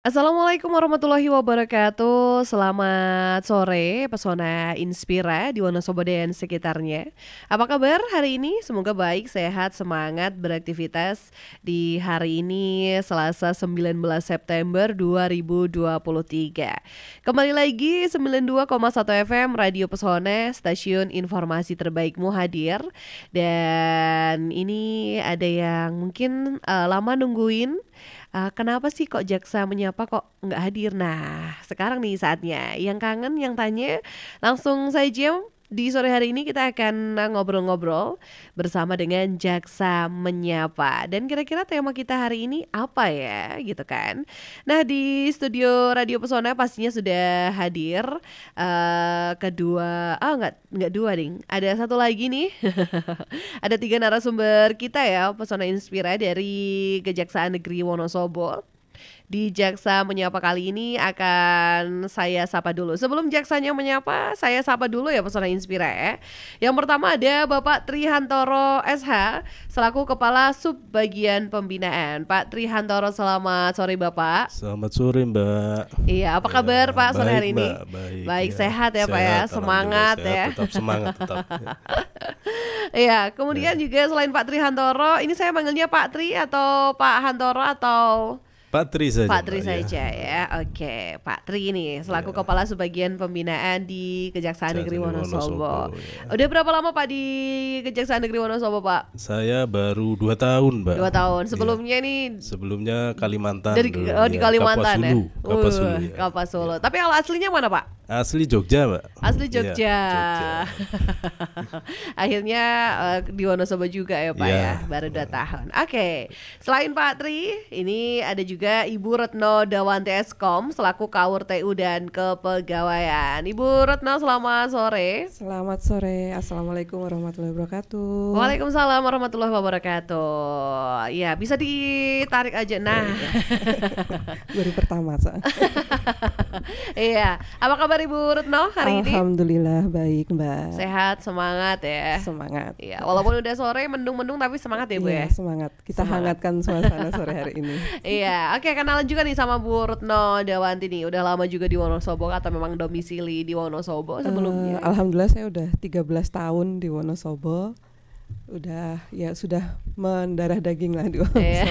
Assalamualaikum warahmatullahi wabarakatuh Selamat sore Pesona Inspira di Wonosobo dan sekitarnya Apa kabar hari ini? Semoga baik, sehat, semangat, beraktivitas Di hari ini Selasa 19 September 2023 Kembali lagi 92,1 FM Radio Pesona Stasiun informasi terbaikmu hadir Dan ini ada yang mungkin uh, lama nungguin uh, kenapa sih kok jaksa menyapa kok nggak hadir? Nah, sekarang nih saatnya. Yang kangen, yang tanya, langsung saya jam di sore hari ini kita akan ngobrol-ngobrol bersama dengan Jaksa Menyapa. Dan kira-kira tema kita hari ini apa ya gitu kan. Nah di studio Radio Pesona pastinya sudah hadir uh, kedua, ah oh, nggak nggak dua ding, ada satu lagi nih. ada tiga narasumber kita ya Pesona Inspira dari Kejaksaan Negeri Wonosobo. Di Jaksa Menyapa kali ini akan saya sapa dulu. Sebelum Jaksanya menyapa, saya sapa dulu ya pesona Inspira ya. Eh. Yang pertama ada Bapak Trihantoro SH selaku Kepala Subbagian Pembinaan. Pak Trihantoro selamat sore Bapak. Selamat sore Mbak. Iya, apa ya, kabar Pak sore hari ini? baik, baik ya. sehat ya sehat, Pak ya, semangat ya? sehat, ya. Tetap semangat tetap. Iya, kemudian ya. juga selain Pak Trihantoro, ini saya manggilnya Pak Tri atau Pak Hantoro atau Pak Tri saja. Pak Tri ya. saja ya. ya. Oke, Pak Tri ini selaku ya. Kepala sebagian Pembinaan di Kejaksaan Negeri Wonosobo. Ya. Udah berapa lama Pak di Kejaksaan Negeri Wonosobo, Pak? Saya baru dua tahun, Pak. Dua tahun. Iya. Sebelumnya ya. nih Sebelumnya Kalimantan. Dari oh, di ya. Kalimantan ya? Kapasulu. ya. Kapasulu. Kapas Uh, ya. Kapas Solo. Ya. Tapi kalau aslinya mana, Pak? Asli Jogja, Pak. Asli iya, Jogja. Ya, Jogja. Akhirnya eh, di Wonosobo juga ya, Pak ya. ya. Baru dua tahun. Oke. Okay. Selain Pak Tri, ini ada juga juga Ibu Retno Dawanti Eskom selaku Kaur TU dan Kepegawaian. Ibu Retno selamat sore. Selamat sore. Assalamualaikum warahmatullahi wabarakatuh. Waalaikumsalam warahmatullahi wabarakatuh. Ya bisa ditarik aja. Nah, iya, iya. baru pertama so. Iya. Apa kabar Ibu Retno hari ini? Alhamdulillah baik Mbak. Sehat semangat ya. Semangat. Iya. Walaupun udah sore mendung-mendung tapi semangat ya Bu iya, ya. Semangat. Kita semangat. hangatkan suasana sore hari ini. iya, Oke, kenalan juga nih sama Bu Rutno Dawanti nih. Udah lama juga di Wonosobo atau memang domisili di Wonosobo eh, sebelumnya? Uh, Alhamdulillah saya udah 13 tahun di Wonosobo udah ya sudah mendarah daging lah iya. di yeah.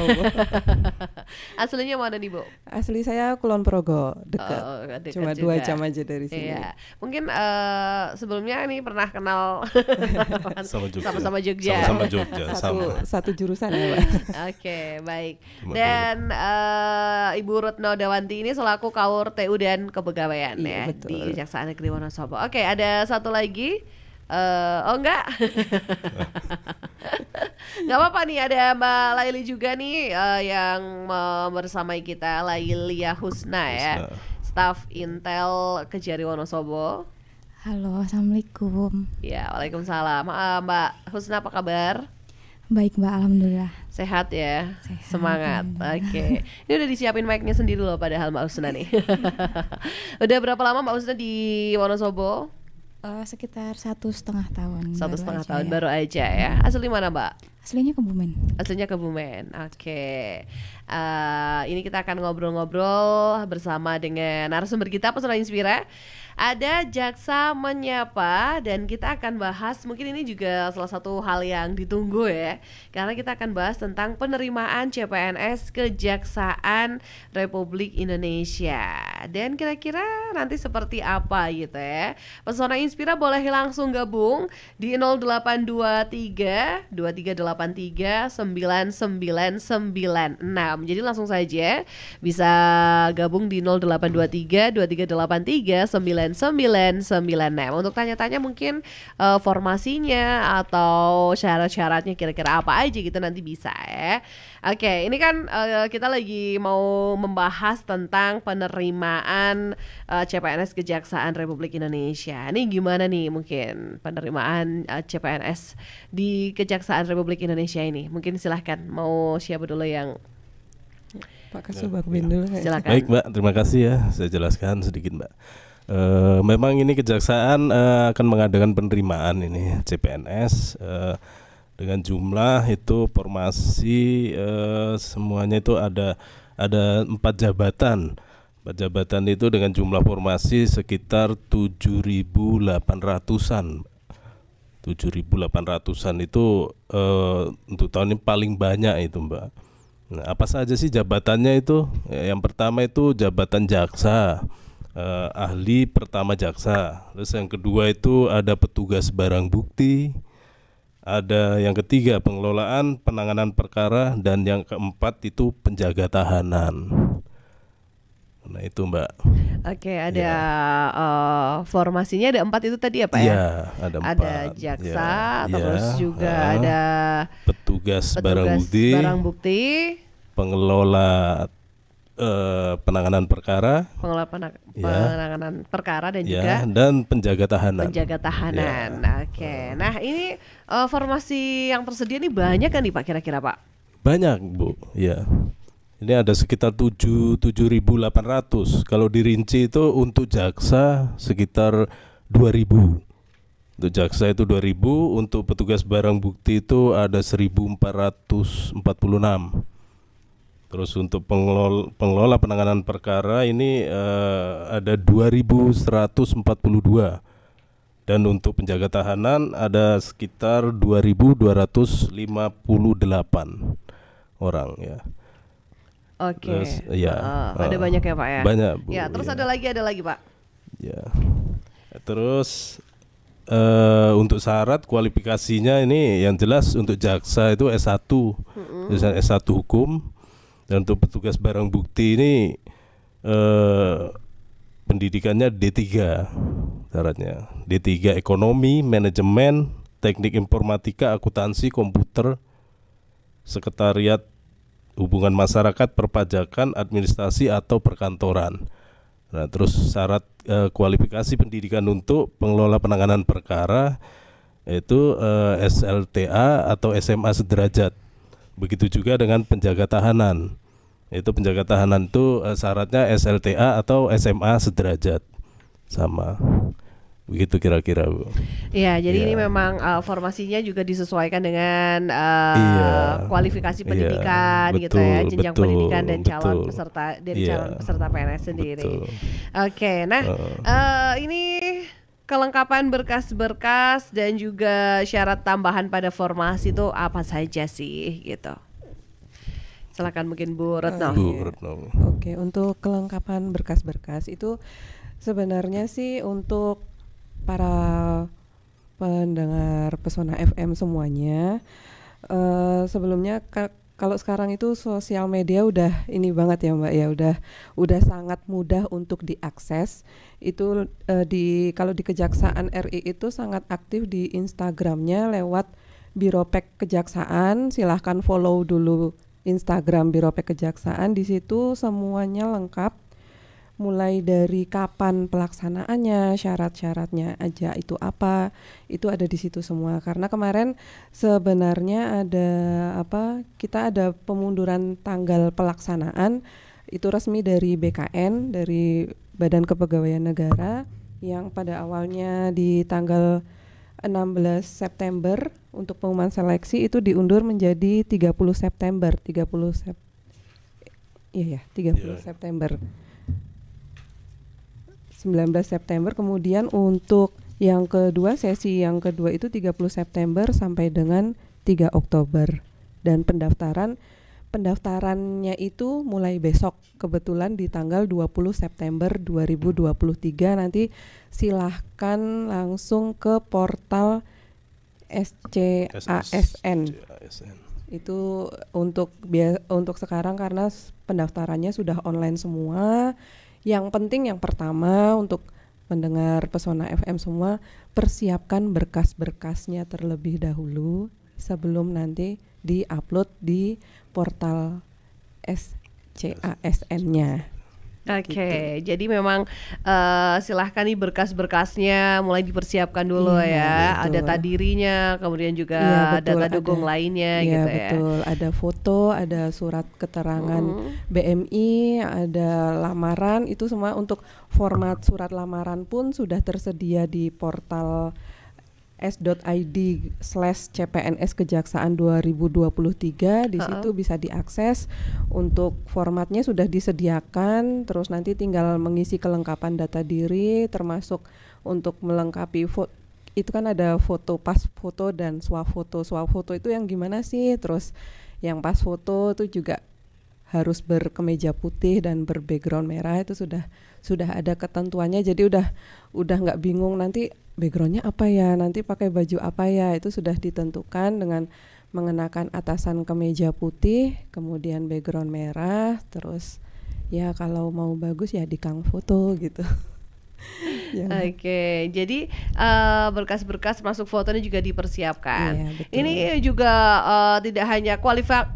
Aslinya mana nih Bu? Asli saya Kulon Progo dekat. Oh, Cuma dua jam aja dari sini. Yeah. Mungkin uh, sebelumnya ini pernah kenal sama Jogja. Sama-sama Jogja. Sama-sama Jogja. satu, satu jurusan ya Oke okay, baik. Dan uh, Ibu Rutno Dawanti ini selaku Kaur TU dan Kepegawaian iya, ya betul. di Jaksa Negeri Wonosobo. Oke okay, ada satu lagi Uh, oh enggak. Enggak apa-apa nih ada Mbak Laili juga nih uh, yang uh, bersamai kita Lailia Husna, ya. Staff Intel Kejari Wonosobo. Halo, Assalamualaikum. Ya, Waalaikumsalam. Uh, Mbak Husna apa kabar? Baik Mbak, Alhamdulillah Sehat ya, Sehat, semangat Oke, okay. ini udah disiapin mic-nya sendiri loh padahal Mbak Husna nih Udah berapa lama Mbak Husna di Wonosobo? Uh, sekitar satu setengah tahun. Satu setengah tahun ya. baru aja ya. Asli mana, Mbak? Aslinya Kebumen. Aslinya Kebumen. Oke. Okay. Uh, eh, ini kita akan ngobrol-ngobrol bersama dengan narasumber kita pesona Inspira. Ada Jaksa menyapa dan kita akan bahas mungkin ini juga salah satu hal yang ditunggu ya. Karena kita akan bahas tentang penerimaan CPNS Kejaksaan Republik Indonesia dan kira-kira nanti seperti apa gitu ya. Pesona Inspira boleh langsung gabung di 0823 2383 9996. Jadi langsung saja bisa gabung di 0823 2383 9996. Untuk tanya-tanya mungkin uh, formasinya atau syarat-syaratnya kira-kira apa aja gitu nanti bisa ya. Oke, okay, ini kan uh, kita lagi mau membahas tentang penerimaan uh, eh, CPNS Kejaksaan Republik Indonesia. Ini gimana nih mungkin penerimaan uh, eh, CPNS di Kejaksaan Republik Indonesia ini? Mungkin silahkan mau siapa dulu yang Pak Kasubag ya, dulu. Silakan. Baik Mbak, terima kasih ya. Saya jelaskan sedikit Mbak. Uh, memang ini kejaksaan uh, akan mengadakan penerimaan ini CPNS. Uh, dengan jumlah itu formasi eh, semuanya itu ada ada empat jabatan empat jabatan itu dengan jumlah formasi sekitar 7.800an 7.800an itu eh, untuk tahun ini paling banyak itu mbak nah, apa saja sih jabatannya itu ya, yang pertama itu jabatan jaksa eh, ahli pertama jaksa terus yang kedua itu ada petugas barang bukti ada yang ketiga pengelolaan penanganan perkara dan yang keempat itu penjaga tahanan. Nah itu Mbak. Oke ada ya. uh, formasinya ada empat itu tadi ya Pak ya. ya? Ada empat. Ada ya, jaksa, ya. terus ya. juga uh, ada petugas, petugas barang bukti, barang bukti, pengelola uh, penanganan perkara, pengelola ya. penanganan perkara dan ya, juga dan penjaga tahanan. Penjaga tahanan. Ya. Oke. Nah, ini uh, formasi yang tersedia ini banyak kan nih Pak kira-kira Pak? Banyak, Bu. Ya. Ini ada sekitar delapan 7.800. Kalau dirinci itu untuk jaksa sekitar 2.000. Untuk jaksa itu 2.000, untuk petugas barang bukti itu ada 1.446 Terus untuk pengelola, pengelola penanganan perkara ini uh, ada 2142 dan untuk penjaga tahanan ada sekitar 2258 orang ya. Oke. delapan Terus, ya. Uh, uh, ada eh, banyak ya, Pak ya? Banyak. Bu, ya, terus ya. ada lagi ada lagi, Pak. Ya. Terus uh, untuk syarat kualifikasinya ini yang jelas untuk jaksa itu S1. Mm -hmm. S1 hukum dan untuk petugas barang bukti ini eh, pendidikannya D3 syaratnya. D3 ekonomi, manajemen, teknik informatika, akuntansi, komputer, sekretariat hubungan masyarakat, perpajakan, administrasi atau perkantoran. Nah, terus syarat e, kualifikasi pendidikan untuk pengelola penanganan perkara yaitu e, eh, SLTA atau SMA sederajat. Begitu juga dengan penjaga tahanan. Itu penjaga tahanan itu uh, syaratnya SLTA atau SMA sederajat sama begitu kira-kira bu. Iya, jadi ya. ini iya. memang uh, formasinya juga disesuaikan dengan uh, ya. kualifikasi iya. pendidikan gitu ya. betul, gitu ya, jenjang betul, pendidikan dan betul. Iya. calon peserta dari ya. calon peserta PNS sendiri. Betul. Oke, nah uh. Uh, ini kelengkapan berkas-berkas dan juga syarat tambahan pada formasi itu apa saja sih gitu? Silakan mungkin Bu Retno. Bu Retno. Oke, untuk kelengkapan berkas-berkas itu sebenarnya sih untuk para pendengar Pesona FM semuanya. Uh, sebelumnya ka kalau sekarang itu sosial media udah ini banget ya Mbak ya udah udah sangat mudah untuk diakses. Itu uh, di kalau di Kejaksaan RI itu sangat aktif di Instagramnya lewat Biropek Kejaksaan. Silahkan follow dulu Instagram Biro Kejaksaan di situ semuanya lengkap mulai dari kapan pelaksanaannya, syarat-syaratnya aja itu apa, itu ada di situ semua. Karena kemarin sebenarnya ada apa? Kita ada pemunduran tanggal pelaksanaan itu resmi dari BKN dari Badan Kepegawaian Negara yang pada awalnya di tanggal 16 September untuk pengumuman seleksi itu diundur menjadi 30 September 30 sep Iya ya, 30 yeah. September. 19 September kemudian untuk yang kedua sesi yang kedua itu 30 September sampai dengan 3 Oktober dan pendaftaran pendaftarannya itu mulai besok kebetulan di tanggal 20 September 2023 nanti silahkan langsung ke portal SCASN itu untuk untuk sekarang karena pendaftarannya sudah online semua yang penting yang pertama untuk mendengar pesona FM semua persiapkan berkas-berkasnya terlebih dahulu sebelum nanti di-upload di portal SCASN-nya. Oke, okay, gitu. jadi memang uh, silahkan nih berkas-berkasnya mulai dipersiapkan dulu iya, ya. Betul. Ada tadirinya, kemudian juga iya, betul, data dukung lainnya iya, gitu betul. ya. Betul, ada foto, ada surat keterangan hmm. BMI, ada lamaran. Itu semua untuk format surat lamaran pun sudah tersedia di portal s.id slash CPNS Kejaksaan 2023 di uh -uh. situ bisa diakses untuk formatnya sudah disediakan terus nanti tinggal mengisi kelengkapan data diri termasuk untuk melengkapi foto itu kan ada foto pas foto dan swafoto swafoto itu yang gimana sih terus yang pas foto itu juga harus berkemeja putih dan berbackground merah itu sudah sudah ada ketentuannya jadi udah udah nggak bingung nanti backgroundnya apa ya nanti pakai baju apa ya itu sudah ditentukan dengan mengenakan atasan kemeja putih kemudian background merah terus ya kalau mau bagus ya di kang foto gitu Yeah. Oke, okay. jadi berkas eh, berkas-berkas masuk foto ini juga dipersiapkan. Yeah, iya, Ini juga uh, tidak hanya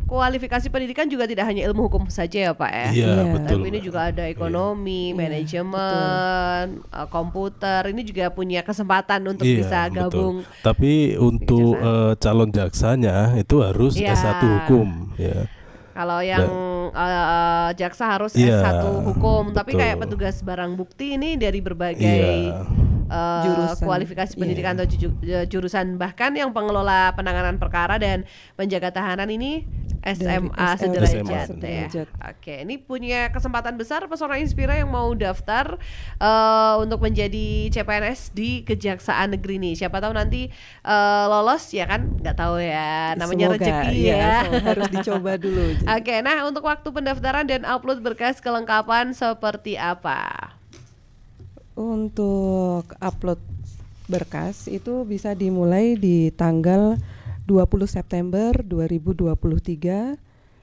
kualifikasi pendidikan juga tidak hanya ilmu hukum saja ya Pak ya. Iya yeah. betul. Tapi ini juga ada ekonomi, yeah. Iya, manajemen, yeah, uh, komputer. Ini juga punya kesempatan untuk yeah, bisa gabung. Betul. Tapi untuk uh, calon jaksanya itu harus yeah. s hukum. Ya. Kalau yang uh, jaksa harus yeah, S1 hukum, betul. tapi kayak petugas barang bukti ini dari berbagai yeah. Iya. uh, jurusan. kualifikasi iya. pendidikan yeah. atau eh, jurusan bahkan yang pengelola penanganan perkara dan penjaga tahanan ini SMA sederajat ya. Oke, ini punya kesempatan besar pesona Inspira yang mau daftar uh, untuk menjadi CPNS di Kejaksaan Negeri nih. Siapa tahu nanti uh, lolos ya kan? Gak tahu ya. Namanya rezeki iya, ya. ya. harus dicoba dulu. Gitu. Oke, nah untuk waktu pendaftaran dan upload berkas kelengkapan seperti apa? Untuk upload berkas itu bisa dimulai di tanggal 20 September 2023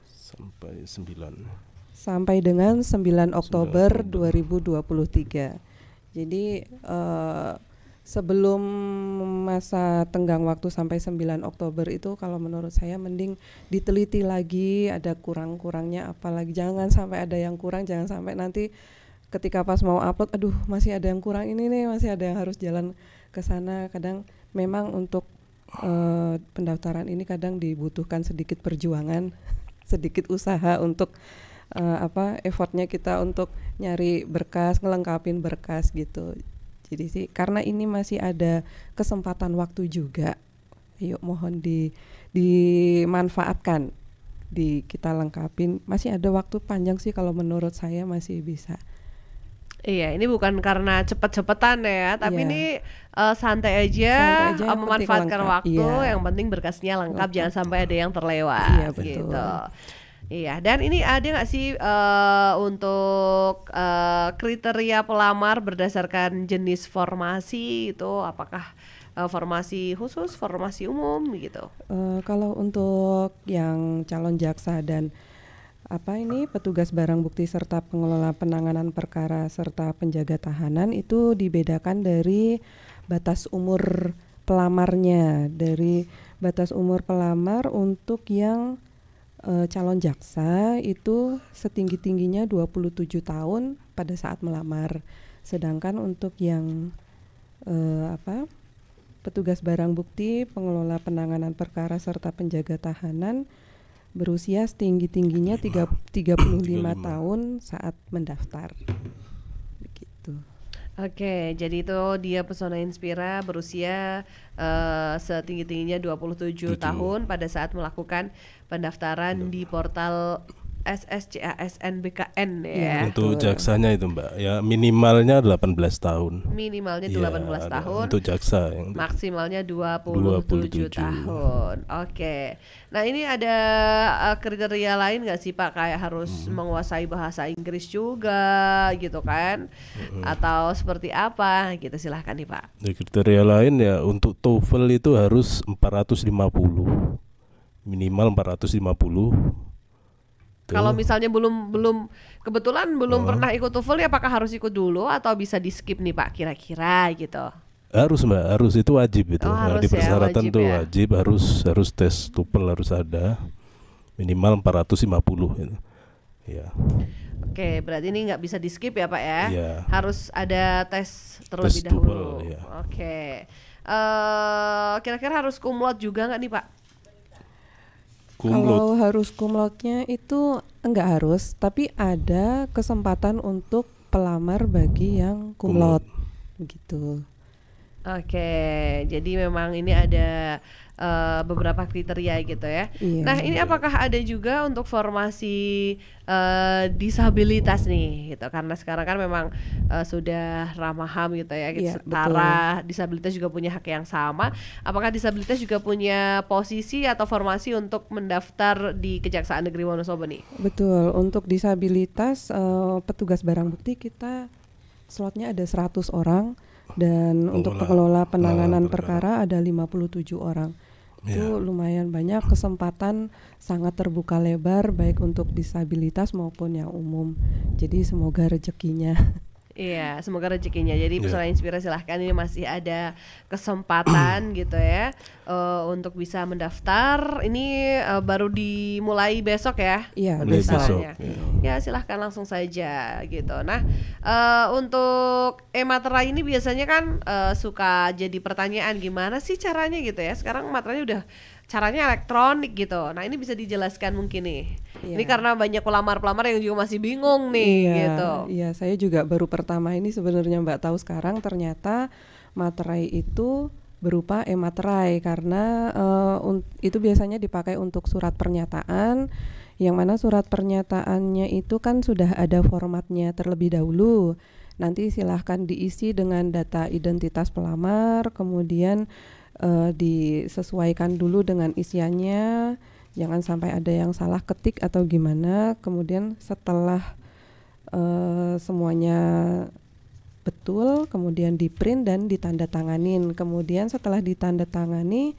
sampai 9 sampai dengan 9 Oktober 2023. Jadi uh, sebelum masa tenggang waktu sampai 9 Oktober itu kalau menurut saya mending diteliti lagi ada kurang-kurangnya apalagi jangan sampai ada yang kurang jangan sampai nanti ketika pas mau upload aduh masih ada yang kurang ini nih masih ada yang harus jalan ke sana kadang memang untuk uh, pendaftaran ini kadang dibutuhkan sedikit perjuangan, sedikit usaha untuk uh, apa effortnya kita untuk nyari berkas, ngelengkapin berkas gitu. Jadi sih karena ini masih ada kesempatan waktu juga, yuk mohon di dimanfaatkan, di kita lengkapin. Masih ada waktu panjang sih kalau menurut saya masih bisa Iya, ini bukan karena cepet-cepetan ya, tapi iya. ini uh, santai aja, santai aja eh, memanfaatkan waktu. Iya. Yang penting berkasnya lengkap, jangan sampai ada yang terlewat. Iya betul. Gitu. Iya, dan ini ada nggak sih uh, untuk uh, kriteria pelamar berdasarkan jenis formasi itu apakah uh, formasi khusus, formasi umum gitu? Uh, kalau untuk yang calon jaksa dan apa ini petugas barang bukti serta pengelola penanganan perkara serta penjaga tahanan itu dibedakan dari batas umur pelamarnya dari batas umur pelamar untuk yang e, calon jaksa itu setinggi-tingginya 27 tahun pada saat melamar. Sedangkan untuk yang e, apa? petugas barang bukti, pengelola penanganan perkara serta penjaga tahanan berusia setinggi-tingginya 35 tahun saat mendaftar. Begitu. Oke, jadi itu dia pesona Inspira berusia uh, setinggi-tingginya 27 7. tahun pada saat melakukan pendaftaran di portal SSCASN BKN ya. ya. Untuk jaksanya itu Mbak, ya minimalnya 18 tahun. Minimalnya ya, 18 tahun. Untuk jaksa yang maksimalnya 27, 27 tahun. Oke. Okay. Nah, ini ada uh, kriteria lain nggak sih Pak kayak harus hmm. menguasai bahasa Inggris juga gitu kan? Hmm. Atau seperti apa gitu silahkan nih Pak. Ya, kriteria lain ya untuk TOEFL itu harus 450 minimal 450 Gitu. Kalau misalnya belum belum kebetulan belum oh. pernah ikut TOEFL ya apakah harus ikut dulu atau bisa di skip nih Pak kira-kira gitu? Harus mbak, harus itu wajib itu. Oh, nah, harus nah, di ya, persyaratan ya, wajib tuh ya. wajib harus harus tes TOEFL harus ada minimal 450 gitu. Ya. Oke, berarti ini nggak bisa di skip ya Pak ya? ya. Harus ada tes terlebih tes dahulu. Tupel, ya. Oke. kira eh, kira-kira harus kumulat juga nggak nih Pak? Kalau harus kumlotnya itu enggak harus, tapi ada kesempatan untuk pelamar bagi yang kumlot, kumlot. begitu. Oke, jadi memang ini ada uh, beberapa kriteria gitu ya. Iya. Nah, ini apakah ada juga untuk formasi uh, disabilitas nih gitu karena sekarang kan memang uh, sudah ramah HAM gitu ya, gitu, iya, setara betul. disabilitas juga punya hak yang sama. Apakah disabilitas juga punya posisi atau formasi untuk mendaftar di Kejaksaan Negeri Wonosobo nih? Betul, untuk disabilitas uh, petugas barang bukti kita slotnya ada 100 orang dan pengelola, untuk pengelola penanganan oh, perkara, perkara ada 57 orang. Ya. Itu iya. lumayan banyak kesempatan sangat terbuka lebar baik untuk disabilitas maupun yang umum. Jadi semoga rezekinya Iya, semoga rezekinya. Jadi iya. peserta inspirasi, silahkan ini masih ada kesempatan gitu ya uh, untuk bisa mendaftar. Ini uh, baru dimulai besok ya. Iya, besok. besok. Iya. Ya. silahkan langsung saja gitu. Nah, uh, untuk Ematra ini biasanya kan uh, suka jadi pertanyaan gimana sih caranya gitu ya. Sekarang materainya udah caranya elektronik gitu. Nah, ini bisa dijelaskan mungkin nih. Yeah. Ini karena banyak pelamar-pelamar yang juga masih bingung nih yeah, gitu. Iya, yeah, saya juga baru pertama ini sebenarnya Mbak tahu sekarang ternyata materai itu berupa e-materai karena uh, itu biasanya dipakai untuk surat pernyataan yang mana surat pernyataannya itu kan sudah ada formatnya terlebih dahulu. Nanti silahkan diisi dengan data identitas pelamar, kemudian uh, disesuaikan dulu dengan isiannya jangan sampai ada yang salah ketik atau gimana kemudian setelah uh, semuanya betul kemudian di print dan ditandatanganin kemudian setelah ditandatangani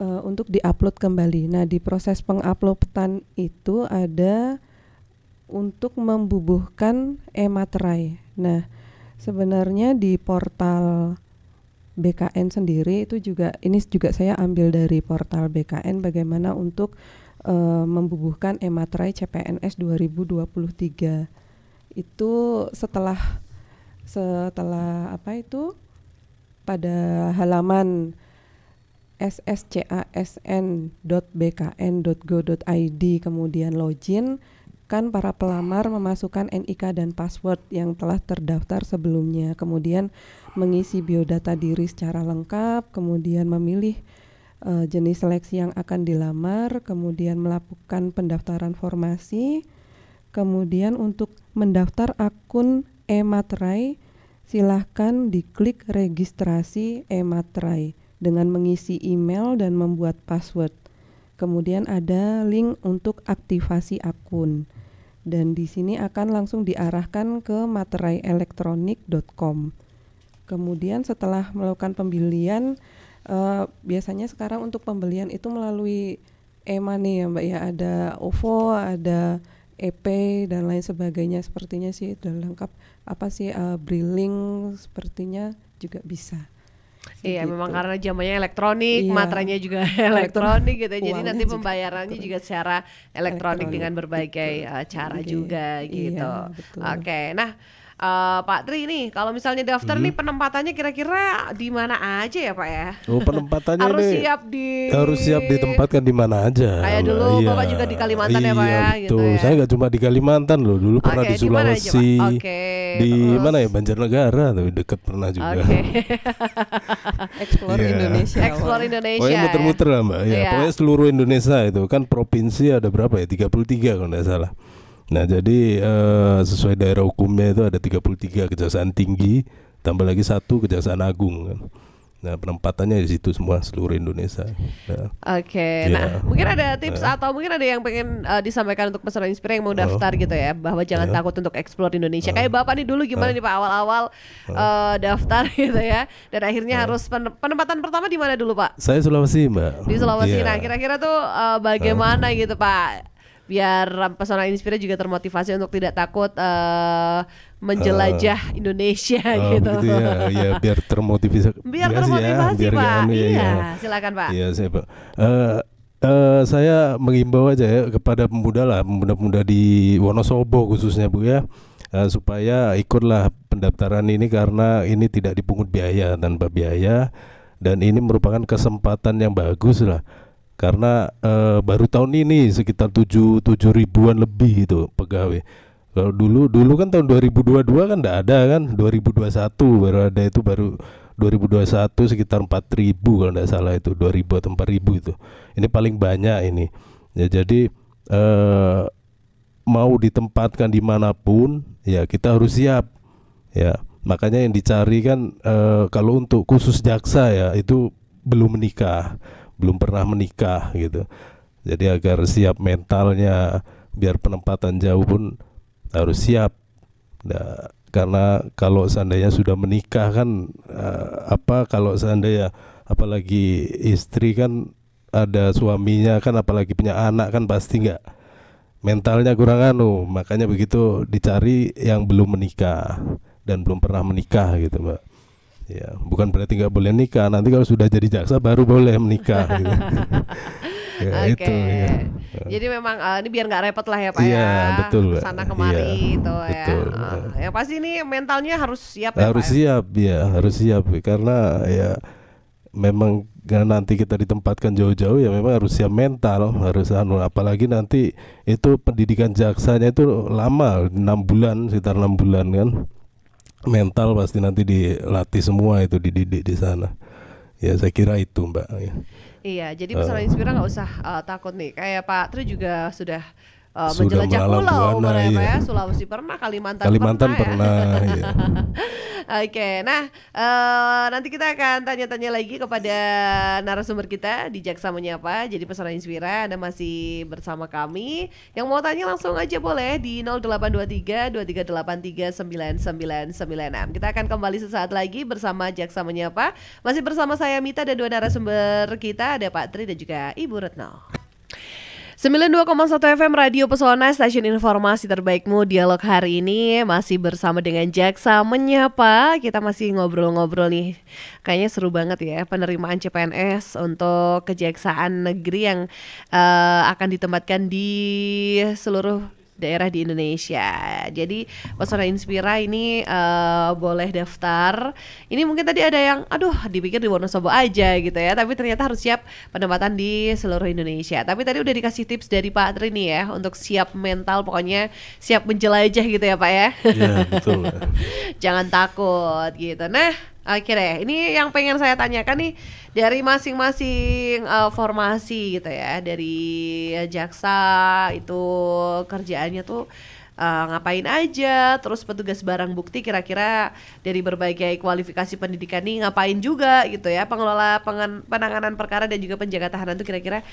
uh, untuk diupload kembali nah di proses penguploadan itu ada untuk membubuhkan e-materai nah sebenarnya di portal BKN sendiri itu juga ini juga saya ambil dari portal BKN bagaimana untuk uh, membubuhkan ematrai CPNS 2023 itu setelah setelah apa itu pada halaman sscasn.bkn.go.id kemudian login kan para pelamar memasukkan NIK dan password yang telah terdaftar sebelumnya kemudian mengisi biodata diri secara lengkap, kemudian memilih uh, jenis seleksi yang akan dilamar, kemudian melakukan pendaftaran formasi, kemudian untuk mendaftar akun e-materai silahkan diklik registrasi e-materai dengan mengisi email dan membuat password. Kemudian ada link untuk aktivasi akun dan di sini akan langsung diarahkan ke materaielektronik.com. Kemudian setelah melakukan pembelian uh, biasanya sekarang untuk pembelian itu melalui e-money ya Mbak ya ada OVO, ada EP dan lain sebagainya sepertinya sih sudah lengkap apa sih uh, Brilink sepertinya juga bisa. Iya, gitu. memang karena zamannya elektronik, iya. matranya juga elektronik gitu. Ya. Jadi nanti pembayarannya juga, juga secara elektronik, elektronik dengan berbagai betul. Eh, cara okay. Iya. juga iya, gitu. Oke. Okay. Nah, uh, Pak Tri nih kalau misalnya daftar hmm. nih mhm. penempatannya kira-kira di mana aja ya Pak ya? Oh penempatannya harus nih, siap di harus siap ditempatkan di mana aja. Kayak dulu iya. juga di Kalimantan iya, ya Pak ya? Iya, gitu ya? Saya nggak cuma di Kalimantan loh, dulu okay, pernah di Sulawesi, di, mana ya Banjarnegara tapi deket pernah juga. Okay. Explore yeah. Indonesia. Explore Indonesia. Pokoknya ya. muter-muter lah Mbak. Ya, yeah. pokoknya seluruh Indonesia itu kan provinsi ada berapa ya? 33 kalau tidak salah. Nah, jadi uh, sesuai daerah hukumnya itu ada 33 kejaksaan tinggi, tambah lagi satu kejaksaan agung kan. Nah, penempatannya di situ semua seluruh Indonesia. Nah. Oke. Okay. Iya. Yeah. Nah, mungkin ada tips nah. atau mungkin ada yang pengen uh, disampaikan untuk peserta inspirasi yang mau daftar oh. gitu ya, bahwa jangan yeah. takut untuk eksplor Indonesia. Oh. Kayak nah. Bapak nih dulu gimana oh. nih Pak awal-awal uh, daftar gitu ya. Dan akhirnya harus penempatan pertama di mana dulu, Pak? Saya Sulawesi, Mbak. Di Sulawesi. Yeah. Nah, kira-kira tuh uh, bagaimana gitu, Pak? biar pesona Inspira juga termotivasi untuk tidak takut uh, menjelajah uh, Indonesia uh, gitu. gitu ya, iya, iya ya biar termotivasi. Biar termotivasi ya, biar pak. iya, ya. silakan pak. Iya saya pak. Uh, Uh, saya mengimbau aja ya kepada pemuda lah, pemuda-pemuda di Wonosobo khususnya bu ya, uh, supaya ikutlah pendaftaran ini karena ini tidak dipungut biaya tanpa biaya dan ini merupakan kesempatan yang bagus lah karena uh, baru tahun ini sekitar 7 7 ribuan lebih itu pegawai. Kalau dulu dulu kan tahun 2022 kan enggak ada kan 2021 baru ada itu baru 2021 sekitar 4000 kalau enggak salah itu 2000 atau 4000 itu. Ini paling banyak ini. Ya jadi eh mau ditempatkan dimanapun ya kita harus siap ya makanya yang dicari kan eh, kalau untuk khusus jaksa ya itu belum menikah belum pernah menikah gitu jadi agar siap mentalnya biar penempatan jauh pun harus siap nah, karena kalau seandainya sudah menikah kan uh, apa kalau seandainya apalagi istri kan ada suaminya kan apalagi punya anak kan pasti nggak mentalnya kurang anu makanya begitu dicari yang belum menikah dan belum pernah menikah gitu mbak Ya, bukan berarti nggak boleh nikah. Nanti kalau sudah jadi jaksa baru boleh menikah. gitu. ya, okay. itu. Ya. Jadi memang uh, ini biar nggak repot lah ya pak ya, ya. betul. Sana kemari iya, gitu, ya, itu betul. ya. yang pasti ini mentalnya harus siap. Ya, harus ya, siap ya, harus siap karena ya memang nanti kita ditempatkan jauh-jauh ya memang harus siap mental harus anu apalagi nanti itu pendidikan jaksanya itu lama enam bulan sekitar enam bulan kan mental pasti nanti dilatih semua itu dididik di sana. Ya saya kira itu Mbak. Ya. Iya, jadi masalah eh. uh. Inspira nggak usah uh, takut nih. Kayak Pak Tri juga sudah uh, Sudah menjelajah pulau buana, ya, iya. ya Sulawesi pernah Kalimantan, Kalimantan pernah, ya. pernah ya. Oke, okay, nah uh, nanti kita akan tanya-tanya lagi kepada narasumber kita di Jaksa Menyapa. Jadi pesona Inspira Anda masih bersama kami. Yang mau tanya langsung aja boleh di 0823 2383 Kita akan kembali sesaat lagi bersama Jaksa Menyapa. Masih bersama saya Mita dan dua narasumber kita ada Pak Tri dan juga Ibu Retno. 92,1 FM Radio Pesona Stasiun Informasi Terbaikmu Dialog hari ini masih bersama dengan Jaksa Menyapa Kita masih ngobrol-ngobrol nih Kayaknya seru banget ya penerimaan CPNS untuk Kejaksaan Negeri yang uh, akan ditempatkan di seluruh daerah di Indonesia. Jadi Pesona Inspira ini uh, boleh daftar. Ini mungkin tadi ada yang aduh dipikir di Wonosobo aja gitu ya, tapi ternyata harus siap penempatan di seluruh Indonesia. Tapi tadi udah dikasih tips dari Pak Tri nih ya untuk siap mental pokoknya siap menjelajah gitu ya Pak ya. Iya, betul. Jangan takut gitu. Nah, Oke deh, ya, ini yang pengen saya tanyakan nih dari masing-masing uh, formasi gitu ya, dari eh, jaksa itu kerjaannya tuh uh, ngapain aja, terus petugas barang bukti kira-kira dari berbagai kualifikasi pendidikan nih ngapain juga gitu ya, pengelola pengen, penanganan perkara dan juga penjaga tahanan tuh kira-kira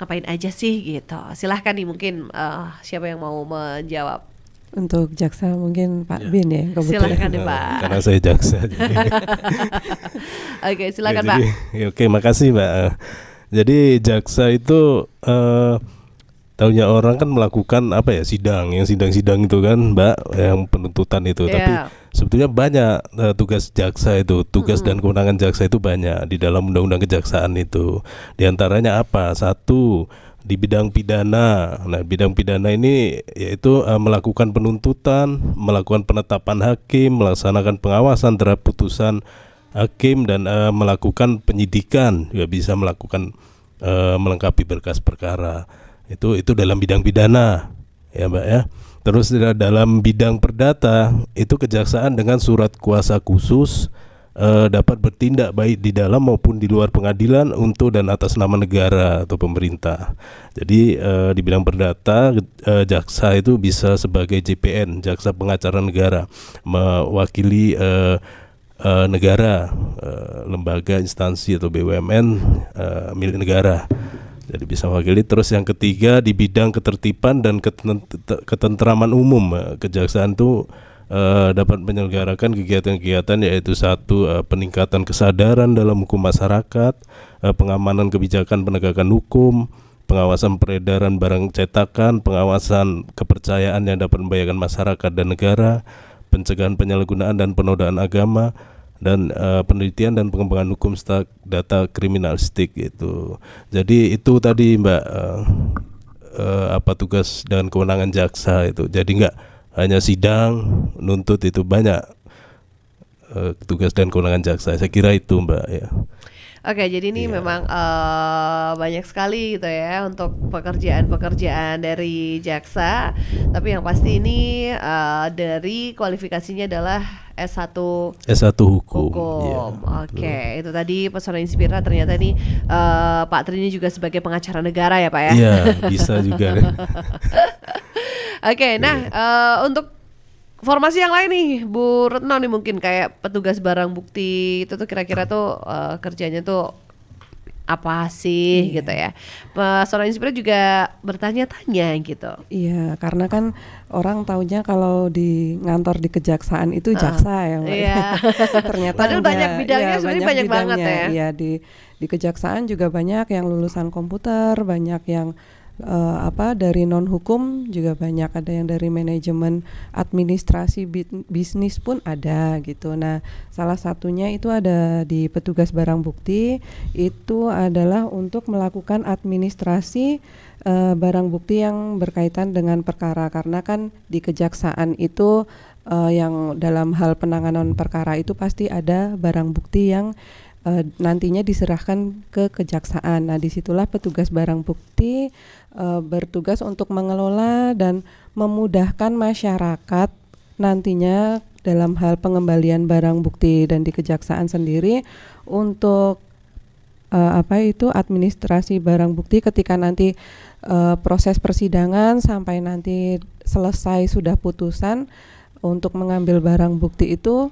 ngapain aja sih gitu. Silahkan nih mungkin uh, siapa yang mau menjawab untuk jaksa mungkin Pak ya. Bin ya kebetulan. Silakan ya, Pak. Karena saya jaksa. oke silakan ya, Pak. Oke, ya, oke makasih Pak. Eh, jadi jaksa itu uh, tahunya orang kan melakukan apa ya sidang yang sidang-sidang itu kan mbak yang penuntutan itu yeah. tapi sebetulnya banyak uh, tugas jaksa itu tugas -hmm. dan kewenangan jaksa itu banyak di dalam undang-undang kejaksaan itu diantaranya apa satu di bidang pidana. Nah, bidang pidana ini yaitu uh, melakukan penuntutan, melakukan penetapan hakim, melaksanakan pengawasan terhadap putusan hakim dan uh, melakukan penyidikan, juga bisa melakukan uh, melengkapi berkas perkara. Itu itu dalam bidang pidana, ya, Mbak ya. Terus dalam bidang perdata itu kejaksaan dengan surat kuasa khusus uh, dapat bertindak baik di dalam maupun di luar pengadilan untuk dan atas nama negara atau pemerintah. Jadi uh, di bidang perdata uh, jaksa itu bisa sebagai JPN, jaksa pengacara negara, mewakili uh, uh, negara, uh, lembaga, instansi atau BUMN uh, milik negara. Jadi bisa mewakili. Terus yang ketiga di bidang ketertiban dan ketentraman umum, kejaksaan itu uh, dapat menyelenggarakan kegiatan-kegiatan yaitu satu uh, peningkatan kesadaran dalam hukum masyarakat, uh, pengamanan kebijakan penegakan hukum, pengawasan peredaran barang cetakan, pengawasan kepercayaan yang dapat membayarkan masyarakat dan negara, pencegahan penyalahgunaan dan penodaan agama dan uh, penelitian dan pengembangan hukum stak data kriminalistik gitu. Jadi itu tadi Mbak uh, uh, apa tugas dan kewenangan jaksa itu. Jadi enggak hanya sidang nuntut itu banyak eh, tugas dan kewenangan jaksa saya kira itu mbak ya Oke, okay, jadi ini yeah. memang uh, banyak sekali gitu ya untuk pekerjaan-pekerjaan dari jaksa. Tapi yang pasti ini uh, dari kualifikasinya adalah S1 S1 hukum. hukum. Yeah. Oke, okay. itu tadi pesona Inspira ternyata ini uh, Pak ini juga sebagai pengacara negara ya, Pak ya. Iya, yeah, bisa juga. Oke, okay, nah yeah. Iya. uh, untuk formasi yang lain nih Bu Retno nih mungkin kayak petugas barang bukti itu tuh kira-kira tuh uh, kerjanya tuh apa sih yeah. gitu ya. Seorang inspira juga bertanya-tanya gitu. Iya, karena kan orang taunya kalau di ngantor di kejaksaan itu uh, jaksa ya. Iya. Ternyata Padahal banyak bidangnya ya, sebenarnya banyak, banyak bidangnya, banget ya. Iya, di di kejaksaan juga banyak yang lulusan komputer, banyak yang uh, apa dari non hukum juga banyak ada yang dari manajemen administrasi bisnis pun ada gitu nah salah satunya itu ada di petugas barang bukti itu adalah untuk melakukan administrasi uh, barang bukti yang berkaitan dengan perkara karena kan di kejaksaan itu uh, yang dalam hal penanganan perkara itu pasti ada barang bukti yang e, nantinya diserahkan ke kejaksaan. Nah, disitulah petugas barang bukti e, bertugas untuk mengelola dan memudahkan masyarakat nantinya dalam hal pengembalian barang bukti dan di kejaksaan sendiri untuk e, apa itu administrasi barang bukti ketika nanti e, proses persidangan sampai nanti selesai sudah putusan untuk mengambil barang bukti itu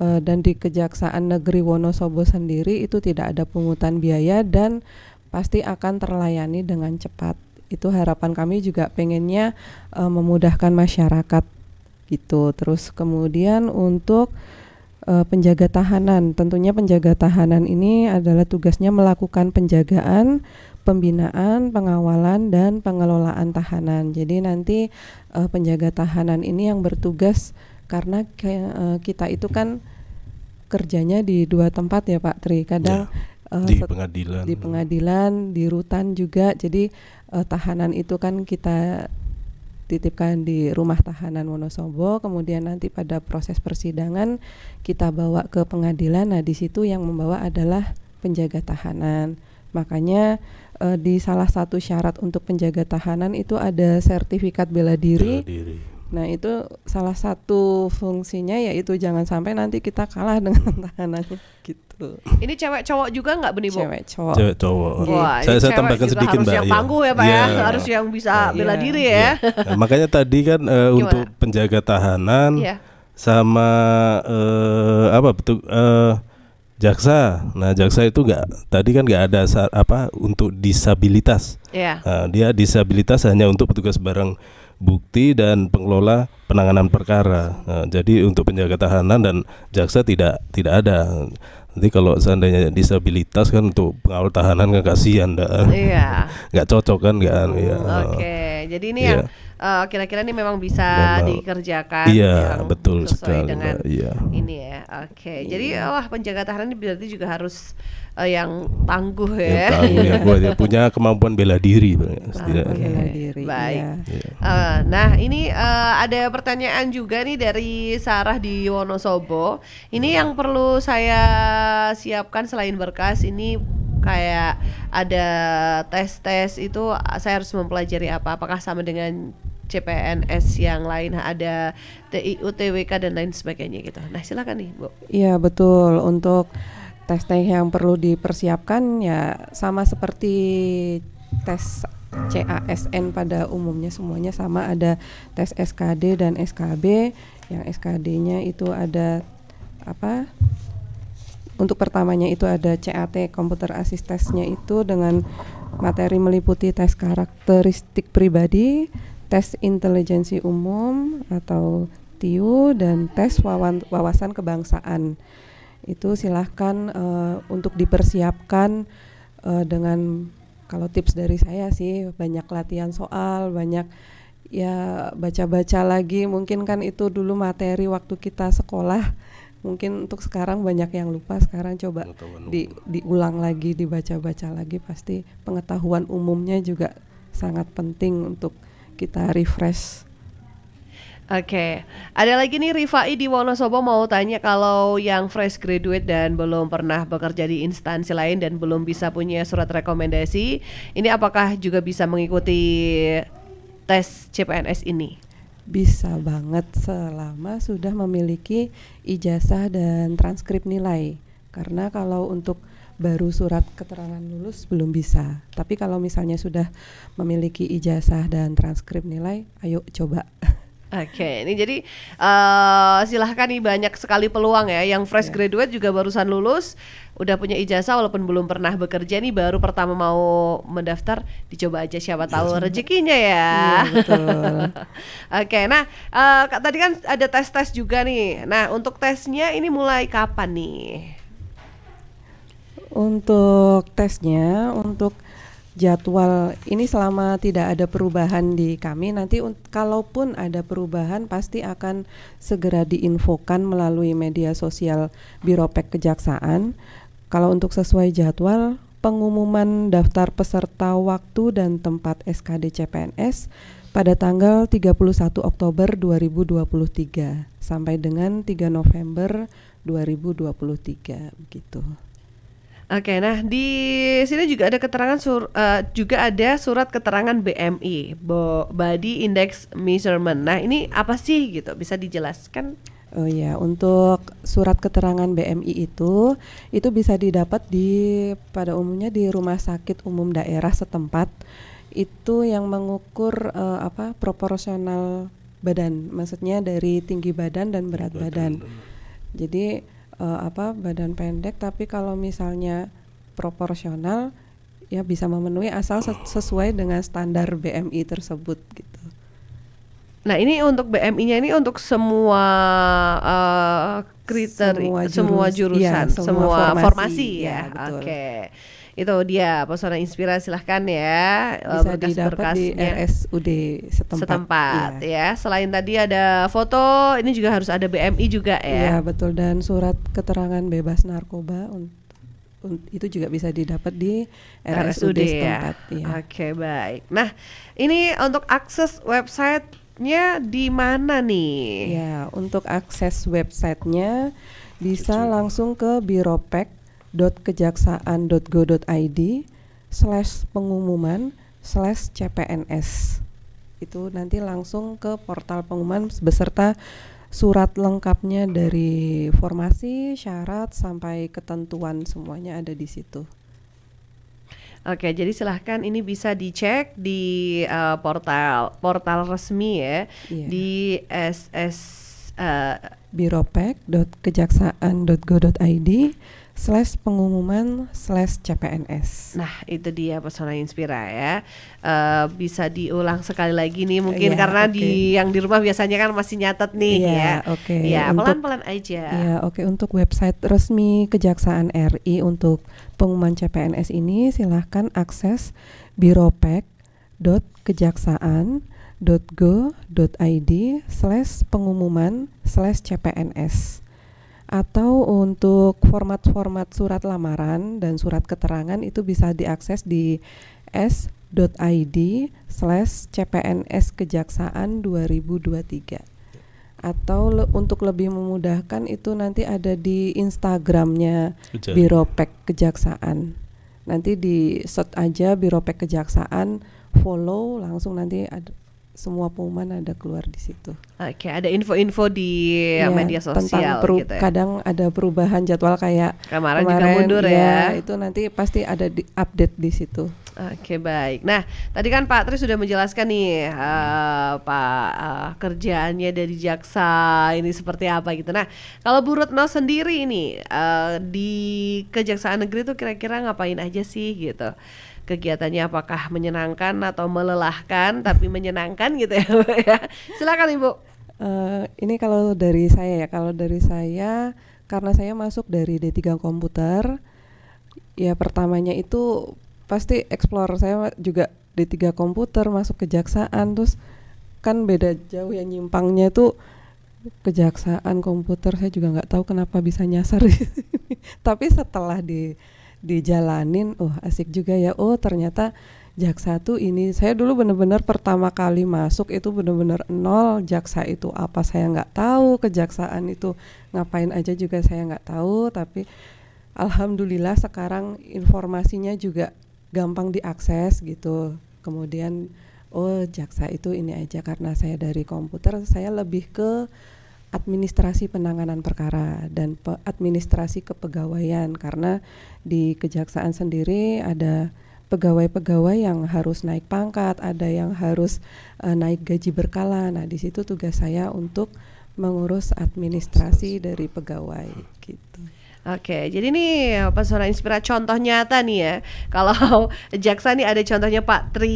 uh, dan di Kejaksaan Negeri Wonosobo sendiri itu tidak ada pungutan biaya dan pasti akan terlayani dengan cepat. Itu harapan kami juga pengennya uh, memudahkan masyarakat gitu. Terus kemudian untuk uh, penjaga tahanan, tentunya penjaga tahanan ini adalah tugasnya melakukan penjagaan, pembinaan, pengawalan dan pengelolaan tahanan. Jadi nanti uh, penjaga tahanan ini yang bertugas karena uh, kita itu kan kerjanya di dua tempat ya Pak Tri kadang ya. Uh, di pengadilan di pengadilan di rutan juga jadi uh, tahanan itu kan kita titipkan di rumah tahanan Wonosobo kemudian nanti pada proses persidangan kita bawa ke pengadilan nah di situ yang membawa adalah penjaga tahanan makanya uh, di salah satu syarat untuk penjaga tahanan itu ada sertifikat bela diri, bela diri. Nah, itu salah satu fungsinya yaitu jangan sampai nanti kita kalah dengan tahanan gitu. Ini cewek cowok juga nggak benih, Bu? Cewek cowok. Cewek cowok. Wah, iya. saya, saya tambahkan sedikit, harus Mbak. Harus yang tangguh iya. ya, Pak ya. ya. Harus yang bisa ya. bela diri ya. ya. Nah, makanya tadi kan uh, untuk penjaga tahanan ya. sama uh, apa betul uh, jaksa. Nah, jaksa itu nggak tadi kan nggak ada apa untuk disabilitas. Yeah. Nah, dia disabilitas hanya untuk petugas bareng bukti dan pengelola penanganan perkara. Nah, jadi untuk penjaga tahanan dan jaksa tidak tidak ada. Nanti kalau seandainya disabilitas kan untuk pengawal tahanan kan kasihan dah. Iya. nggak cocok kan kan. ya. Oke, okay. jadi ini ya yang uh, kira-kira ini memang bisa dikerjakan iya betul sesuai sekali dengan mbak, iya. ini ya oke okay. jadi iya. wah penjaga tahanan ini berarti juga harus uh, yang tangguh ya yang tangguh, punya kemampuan bela diri tidak okay. Ya. bela iya. diri baik iya. uh, nah ini uh, ada pertanyaan juga nih dari Sarah di Wonosobo ini yang perlu saya siapkan selain berkas ini kayak ada tes-tes itu saya harus mempelajari apa apakah sama dengan CPNS yang lain ada TIU, TWK dan lain sebagainya gitu. Nah silakan nih Bu. Iya betul untuk tes-tes yang perlu dipersiapkan ya sama seperti tes CASN pada umumnya semuanya sama ada tes SKD dan SKB yang SKD-nya itu ada apa untuk pertamanya itu ada CAT komputer asistesnya itu dengan materi meliputi tes karakteristik pribadi tes intelijensi umum atau TIU dan tes wawan, wawasan kebangsaan. Itu silahkan uh, untuk dipersiapkan uh, dengan kalau tips dari saya sih banyak latihan soal, banyak ya baca-baca lagi. Mungkin kan itu dulu materi waktu kita sekolah. Mungkin untuk sekarang banyak yang lupa, sekarang coba di, diulang lagi, dibaca-baca lagi pasti pengetahuan umumnya juga sangat penting untuk kita refresh. Oke, okay. ada lagi nih Rifai di Wonosobo mau tanya kalau yang fresh graduate dan belum pernah bekerja di instansi lain dan belum bisa punya surat rekomendasi, ini apakah juga bisa mengikuti tes CPNS ini? Bisa banget selama sudah memiliki ijazah dan transkrip nilai. Karena kalau untuk baru surat keterangan lulus belum bisa. Tapi kalau misalnya sudah memiliki ijazah dan transkrip nilai, ayo coba. Oke, okay, ini jadi uh, silahkan nih banyak sekali peluang ya. Yang fresh yeah. graduate juga barusan lulus, udah punya ijazah walaupun belum pernah bekerja nih, baru pertama mau mendaftar, dicoba aja siapa tahu rezekinya ya. Yeah, iya, Oke, okay, nah uh, tadi kan ada tes tes juga nih. Nah untuk tesnya ini mulai kapan nih? Untuk tesnya, untuk jadwal ini selama tidak ada perubahan di kami nanti kalaupun ada perubahan pasti akan segera diinfokan melalui media sosial Biropek Kejaksaan. Kalau untuk sesuai jadwal pengumuman daftar peserta waktu dan tempat SKD CPNS pada tanggal 31 Oktober 2023 sampai dengan 3 November 2023 begitu. Oke, nah di sini juga ada keterangan sur, uh, juga ada surat keterangan BMI, Body Index Measurement. Nah, ini apa sih gitu? Bisa dijelaskan? Oh ya, untuk surat keterangan BMI itu itu bisa didapat di pada umumnya di rumah sakit umum daerah setempat. Itu yang mengukur uh, apa proporsional badan, maksudnya dari tinggi badan dan berat badan. badan. Jadi uh, apa badan pendek tapi kalau misalnya proporsional ya bisa memenuhi asal sesuai dengan standar BMI tersebut gitu. Nah ini untuk BMI-nya ini untuk semua uh, kriteria, semua, jurusan, semua jurusan, ya, semua, semua formasi, formasi ya. ya Oke. Okay itu dia pesona inspirasi silahkan ya eh, bisa berkas di RSUD setempat, setempat ya. ya selain tadi ada foto ini juga harus ada BMI juga ya, ya betul dan surat keterangan bebas narkoba itu juga bisa didapat di RSUD, RSUD ya. setempat. Ya. ya. Oke baik. Nah ini untuk akses websitenya di mana nih? Ya untuk akses websitenya bisa langsung ke Biropek www.kejaksaan.go.id slash pengumuman slash CPNS itu nanti langsung ke portal pengumuman beserta surat lengkapnya dari formasi, syarat sampai ketentuan semuanya ada di situ. Oke, jadi silahkan ini bisa dicek di uh, portal portal resmi ya yeah. di ss uh, eh, biropek.kejaksaan.go.id slash pengumuman slash CPNS. Nah itu dia pesona Inspira ya. Uh, bisa diulang sekali lagi nih mungkin yeah, karena okay. di yang di rumah biasanya kan masih nyatet nih yeah, ya. Oke. Okay. Ya pelan-pelan aja. Ya oke okay. untuk website resmi Kejaksaan RI untuk pengumuman CPNS ini silahkan akses biropek.kejaksaan go.id slash pengumuman slash CPNS atau untuk format-format surat lamaran dan surat keterangan itu bisa diakses di s.id slash cpns kejaksaan 2023 atau le untuk lebih memudahkan itu nanti ada di Instagramnya Biropek Kejaksaan nanti di search aja Biropek Kejaksaan follow langsung nanti ada semua pengumuman ada keluar di situ. Oke, okay, ada info-info di ya, media sosial tentang gitu ya. Kadang ada perubahan jadwal kayak kemarin, kemarin juga mundur ya, ya. Itu nanti pasti ada di update di situ. Oke okay, baik. Nah tadi kan Pak Tri sudah menjelaskan nih uh, Pak uh, kerjaannya dari jaksa ini seperti apa gitu. Nah kalau Bu Retno sendiri ini uh, di kejaksaan negeri itu kira-kira ngapain aja sih gitu? kegiatannya apakah menyenangkan atau melelahkan tapi menyenangkan gitu ya, ya. Silakan Ibu. Uh, ini kalau dari saya ya, kalau dari saya karena saya masuk dari D3 komputer ya pertamanya itu pasti explore saya juga D3 komputer masuk kejaksaan terus kan beda jauh ya nyimpangnya itu kejaksaan komputer saya juga nggak tahu kenapa bisa nyasar tapi setelah di dijalanin oh asik juga ya oh ternyata jaksa tuh ini saya dulu benar-benar pertama kali masuk itu benar-benar nol jaksa itu apa saya nggak tahu kejaksaan itu ngapain aja juga saya nggak tahu tapi alhamdulillah sekarang informasinya juga gampang diakses gitu kemudian oh jaksa itu ini aja karena saya dari komputer saya lebih ke administrasi penanganan perkara dan pe administrasi kepegawaian karena di kejaksaan sendiri ada pegawai-pegawai yang harus naik pangkat, ada yang harus uh, naik gaji berkala. Nah, di situ tugas saya untuk mengurus administrasi dari pegawai gitu. Oke, jadi nih Pak inspirasi Inspira contoh nyata nih ya. Kalau Jaksa nih ada contohnya Pak Tri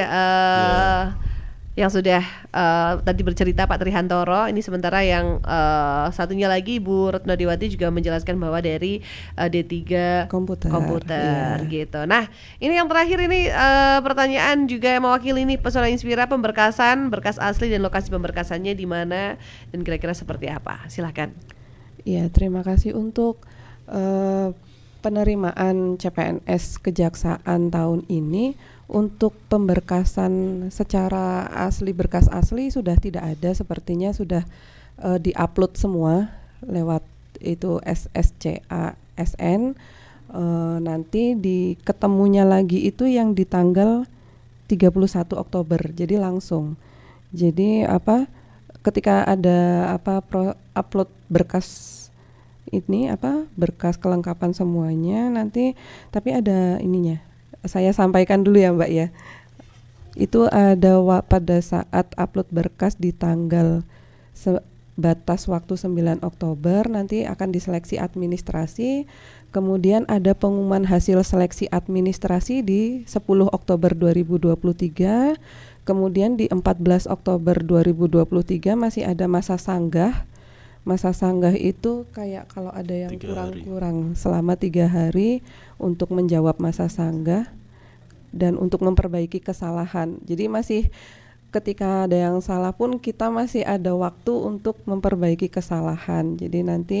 uh, eh, yeah yang sudah uh, tadi bercerita Pak Trihantoro ini sementara yang uh, satunya lagi Bu Retno Dewati juga menjelaskan bahwa dari uh, eh, D3 komputer komputer yeah. gitu. Nah, ini yang terakhir ini uh, pertanyaan juga yang mewakili nih pesona Inspira pemberkasan, berkas asli dan lokasi pemberkasannya di mana dan kira-kira seperti apa? Silahkan. Iya, terima kasih untuk uh, penerimaan CPNS Kejaksaan tahun ini untuk pemberkasan secara asli berkas asli sudah tidak ada sepertinya sudah uh, diupload semua lewat itu SSCA SN uh, eh, nanti di ketemunya lagi itu yang di tanggal 31 Oktober jadi langsung jadi apa ketika ada apa pro, upload berkas ini apa berkas kelengkapan semuanya nanti tapi ada ininya saya sampaikan dulu ya Mbak ya. Itu ada pada saat upload berkas di tanggal batas waktu 9 Oktober nanti akan diseleksi administrasi kemudian ada pengumuman hasil seleksi administrasi di 10 Oktober 2023 kemudian di 14 Oktober 2023 masih ada masa sanggah masa sanggah itu kayak kalau ada yang kurang-kurang kurang, selama tiga hari untuk menjawab masa sanggah dan untuk memperbaiki kesalahan. Jadi masih ketika ada yang salah pun kita masih ada waktu untuk memperbaiki kesalahan. Jadi nanti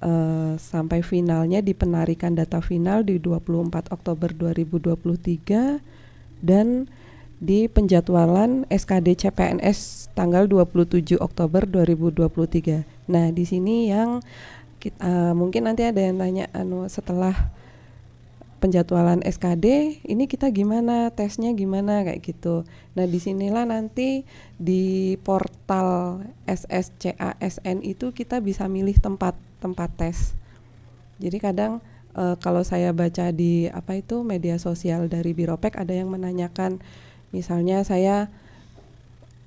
uh, sampai finalnya di penarikan data final di 24 Oktober 2023 dan di penjadwalan SKD CPNS tanggal 27 Oktober 2023. Nah, di sini yang kita, uh, eh, mungkin nanti ada yang tanya anu setelah penjadwalan SKD ini kita gimana tesnya gimana kayak gitu. Nah disinilah nanti di portal SSCASN itu kita bisa milih tempat tempat tes. Jadi kadang e, kalau saya baca di apa itu media sosial dari Biropek ada yang menanyakan misalnya saya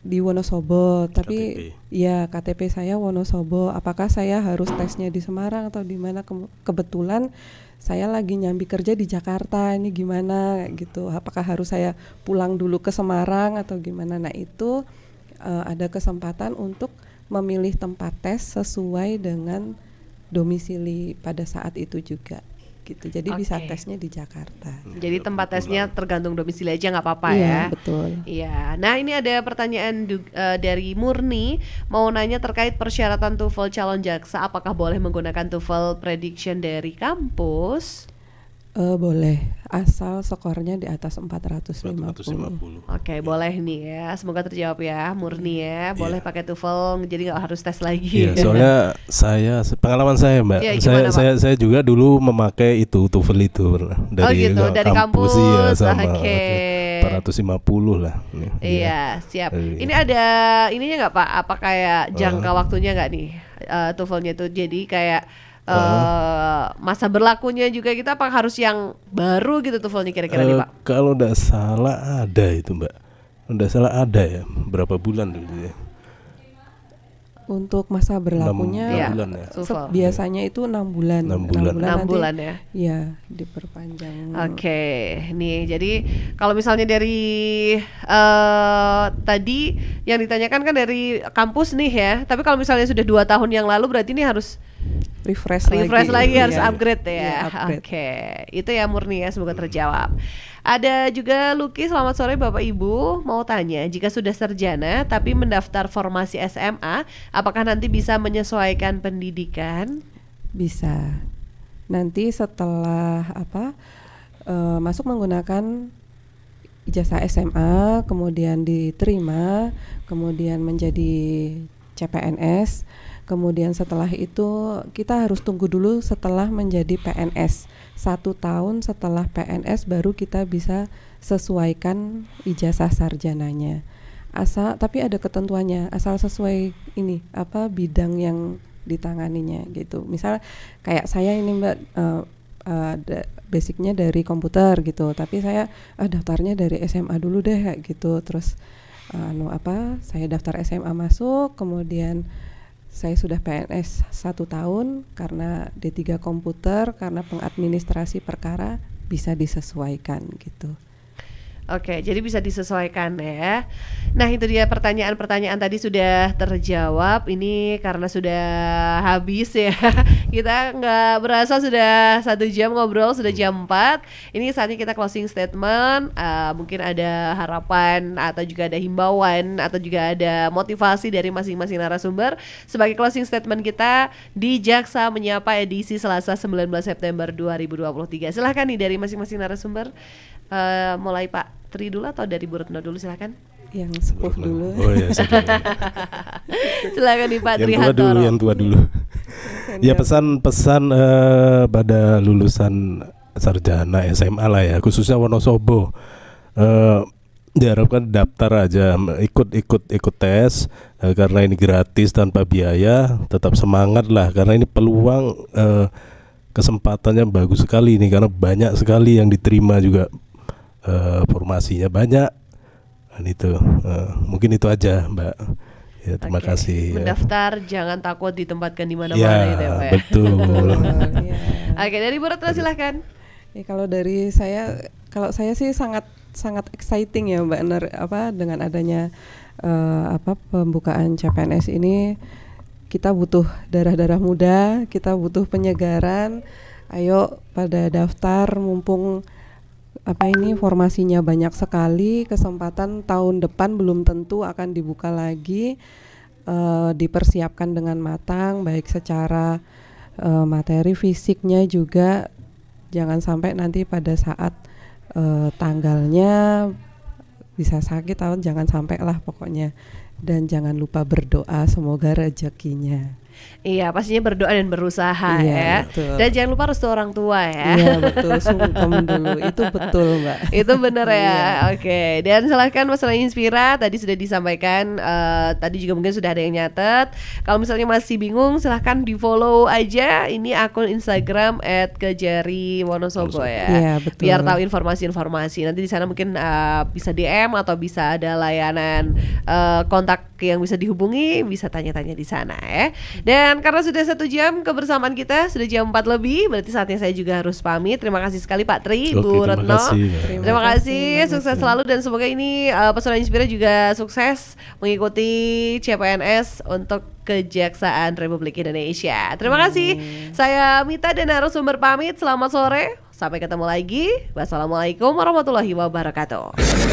di Wonosobo, tapi KTP. ya KTP saya Wonosobo. Apakah saya harus tesnya di Semarang atau di mana? Ke kebetulan saya lagi nyambi kerja di Jakarta. Ini gimana gitu? Apakah harus saya pulang dulu ke Semarang atau gimana? Nah, itu uh, ada kesempatan untuk memilih tempat tes sesuai dengan domisili pada saat itu juga gitu. Jadi okay. bisa tesnya di Jakarta. Nah, ya, Jadi tempat tesnya tergantung domisili aja nggak apa-apa ya, ya. Betul. Iya. Nah ini ada pertanyaan uh, dari Murni mau nanya terkait persyaratan TOEFL calon jaksa apakah boleh menggunakan TOEFL prediction dari kampus? Uh, boleh, asal skornya di atas 450. 450. Oke, okay, iya. yeah. boleh nih ya. Semoga terjawab ya, murni ya. Iya. Boleh yeah. pakai TOEFL, jadi nggak harus tes lagi. Iya, yeah, soalnya saya pengalaman saya mbak, yeah, saya, gimana, saya saya juga dulu memakai itu TOEFL itu dari, oh gitu, dari kampus, kampus ya sama. ratus Okay. 450 lah. Iya, iya, yeah. siap. Iya. ini ada ininya nggak Pak? Apa kayak jangka uh, waktunya nggak nih? Uh, toefl itu jadi kayak uh, masa berlakunya juga kita gitu, apa harus yang baru gitu tuh Volny kira-kira uh, nih eh, Pak? Kalau tidak salah ada itu Mbak, tidak salah ada ya berapa bulan dulu ya? Untuk masa berlakunya 6, ya, bulan ya. biasanya itu enam bulan. Enam bulan. 6 bulan, 6 nanti, ya. Iya, diperpanjang. Oke, okay. nih jadi kalau misalnya dari uh, tadi yang ditanyakan kan dari kampus nih ya, tapi kalau misalnya sudah dua tahun yang lalu berarti ini harus refresh, refresh lagi, lagi harus ya. upgrade ya. ya Oke, itu ya murni ya semoga terjawab. Ada juga Luki, selamat sore Bapak Ibu. Mau tanya, jika sudah sarjana tapi mendaftar formasi SMA, apakah nanti bisa menyesuaikan pendidikan? Bisa. Nanti setelah apa? Uh, masuk menggunakan ijazah SMA, kemudian diterima, kemudian menjadi CPNS Kemudian setelah itu kita harus tunggu dulu setelah menjadi PNS. Satu tahun setelah PNS baru kita bisa sesuaikan ijazah sarjananya. Asal tapi ada ketentuannya, asal sesuai ini apa bidang yang ditanganinya gitu. Misal kayak saya ini Mbak uh, uh, basicnya dari komputer gitu, tapi saya uh, daftarnya dari SMA dulu deh gitu. Terus uh, eh, no, anu, apa? Saya daftar SMA masuk, kemudian saya sudah PNS satu tahun karena D3 komputer, karena pengadministrasi perkara bisa disesuaikan gitu. Oke, jadi bisa disesuaikan ya. Nah, itu dia pertanyaan-pertanyaan tadi sudah terjawab. Ini karena sudah habis ya. Kita nggak berasa sudah satu jam ngobrol, sudah hmm. jam 4 Ini saatnya kita closing statement. Uh, mungkin ada harapan atau juga ada himbauan atau juga ada motivasi dari masing-masing narasumber sebagai closing statement kita di Jaksa menyapa edisi Selasa 19 September 2023. Silahkan nih dari masing-masing narasumber. Uh, mulai Pak Tri dulu atau dari Bu Retno dulu silakan yang sepuh dulu. Oh ya, Silakan di Pak Yang tua Hatoro. dulu, yang tua dulu. ya pesan-pesan uh, pada lulusan sarjana SMA lah ya, khususnya Wonosobo. Uh, diharapkan daftar aja ikut-ikut ikut tes uh, karena ini gratis tanpa biaya, tetap semangat lah karena ini peluang uh, kesempatannya bagus sekali ini karena banyak sekali yang diterima juga uh, formasinya banyak dan itu uh, mungkin itu aja mbak ya terima okay. kasih ya. mendaftar ya. jangan takut ditempatkan di mana-mana ya, gitu ya pak ya. betul oke oke iya. dari Bu Retno silahkan ya kalau dari saya kalau saya sih sangat sangat exciting ya mbak Ner apa dengan adanya uh, apa pembukaan CPNS ini kita butuh darah-darah muda, kita butuh penyegaran. Ayo pada daftar mumpung apa ini formasinya banyak sekali kesempatan tahun depan belum tentu akan dibuka lagi uh, dipersiapkan dengan matang baik secara uh, materi fisiknya juga jangan sampai nanti pada saat uh, tanggalnya bisa sakit tahun jangan sampai lah pokoknya dan jangan lupa berdoa semoga rezekinya Iya, pastinya berdoa dan berusaha iya, ya. Betul. Dan jangan lupa restu orang tua ya. Iya, betul. Sungkem dulu. Itu betul, Mbak. Itu benar ya. Iya. Oke. Dan silahkan masalah Inspira tadi sudah disampaikan uh, tadi juga mungkin sudah ada yang nyatet. Kalau misalnya masih bingung silahkan di-follow aja ini akun Instagram @kejari Wonosobo ya. Iya, betul. Biar tahu informasi-informasi. Nanti di sana mungkin uh, bisa DM atau bisa ada layanan uh, kontak yang bisa dihubungi, bisa tanya-tanya di sana ya. Dan karena sudah satu jam kebersamaan kita sudah jam 4 lebih, berarti saatnya saya juga harus pamit. Terima kasih sekali Pak Tri, Oke, Bu terima Retno. Kasih. Terima, terima kasih, kasih. sukses selalu dan semoga ini uh, eh, pesona Inspira juga sukses mengikuti CPNS untuk Kejaksaan Republik Indonesia. Terima kasih. Saya Mita dan narasumber pamit. Selamat sore. Sampai ketemu lagi. Wassalamualaikum warahmatullahi wabarakatuh.